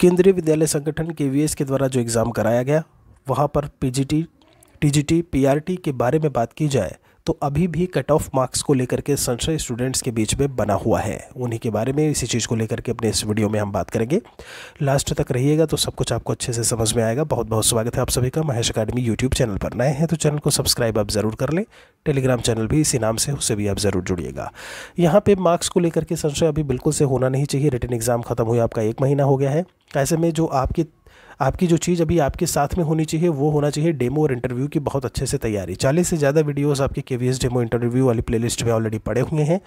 केंद्रीय विद्यालय संगठन के वी के द्वारा जो एग्ज़ाम कराया गया वहाँ पर पीजीटी टीजीटी पीआरटी के बारे में बात की जाए तो अभी भी कट ऑफ मार्क्स को लेकर के संशय स्टूडेंट्स के बीच में बना हुआ है उन्हीं के बारे में इसी चीज़ को लेकर के अपने इस वीडियो में हम बात करेंगे लास्ट तक रहिएगा तो सब कुछ आपको अच्छे से समझ में आएगा बहुत बहुत स्वागत है आप सभी का महेश अकाडमी यूट्यूब चैनल पर नए हैं तो चैनल को सब्सक्राइब आप ज़रूर कर लें टेलीग्राम चैनल भी इसी नाम से उससे भी आप ज़रूर जुड़िएगा यहाँ पर मार्क्स को लेकर के संशय अभी बिल्कुल से होना नहीं चाहिए रिटर्न एग्ज़ाम खत्म हुए आपका एक महीना हो गया है ऐसे में जो आपकी आपकी जो चीज़ अभी आपके साथ में होनी चाहिए वो होना चाहिए डेमो और इंटरव्यू की बहुत अच्छे से तैयारी चालीस से ज़्यादा वीडियोस आपके के वी डेमो इंटरव्यू वाली प्लेलिस्ट में ऑलरेडी पड़े हुए हैं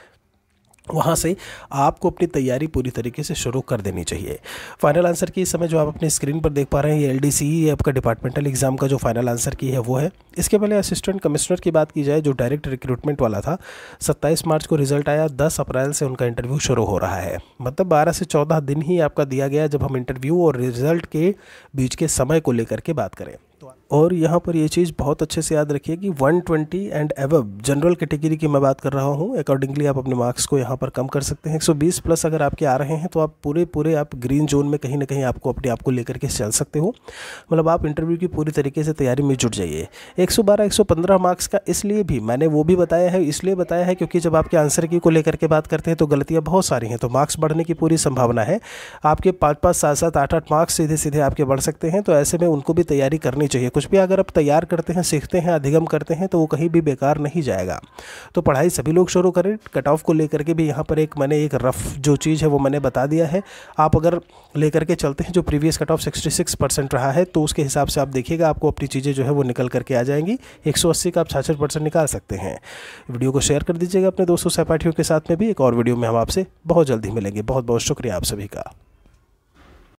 वहाँ से आपको अपनी तैयारी पूरी तरीके से शुरू कर देनी चाहिए फाइनल आंसर की इस समय जो आप अपने स्क्रीन पर देख पा रहे हैं ये एलडीसी ये आपका डिपार्टमेंटल एग्जाम का जो फाइनल आंसर की है वो है इसके पहले असिस्टेंट कमिश्नर की बात की जाए जो डायरेक्ट रिक्रूटमेंट वाला था सत्ताईस मार्च को रिजल्ट आया दस अप्रैल से उनका इंटरव्यू शुरू हो रहा है मतलब बारह से चौदह दिन ही आपका दिया गया जब हम इंटरव्यू और रिजल्ट के बीच के समय को लेकर के बात करें तो और यहाँ पर ये चीज़ बहुत अच्छे से याद रखिए कि 120 एंड एवब जनरल कैटेगरी की मैं बात कर रहा हूँ अकॉर्डिंगली आप अपने मार्क्स को यहाँ पर कम कर सकते हैं 120 प्लस अगर आपके आ रहे हैं तो आप पूरे पूरे आप ग्रीन जोन में कहीं ना कहीं आपको अपने आप को लेकर के चल सकते हो मतलब आप इंटरव्यू की पूरी तरीके से तैयारी में जुट जाइए एक सौ मार्क्स का इसलिए भी मैंने वो भी बताया है इसलिए बताया है क्योंकि जब आपके आंसर की को लेकर के बात करते हैं तो गलतियाँ बहुत सारी हैं तो मार्क्स बढ़ने की पूरी संभावना है आपके पाँच पाँच सात सात आठ आठ मार्क्स सीधे सीधे आपके बढ़ सकते हैं तो ऐसे में उनको भी तैयारी करनी चाहिए कुछ भी अगर आप तैयार करते हैं सीखते हैं अधिगम करते हैं तो वो कहीं भी बेकार नहीं जाएगा तो पढ़ाई सभी लोग शुरू करें कट ऑफ को लेकर के भी यहाँ पर एक मैंने एक रफ़ जो चीज़ है वो मैंने बता दिया है आप अगर लेकर के चलते हैं जो previous cut off sixty six percent रहा है तो उसके हिसाब से आप देखिएगा आपको अपनी चीज़ें जो है वो निकल करके आ जाएंगी एक सौ अस्सी का आप छाछठ परसेंट निकाल सकते हैं वीडियो को शेयर कर दीजिएगा अपने दोस्तों सहपाठियों के साथ में भी एक और वीडियो में हम आपसे बहुत जल्दी मिलेंगे बहुत बहुत शुक्रिया आप सभी का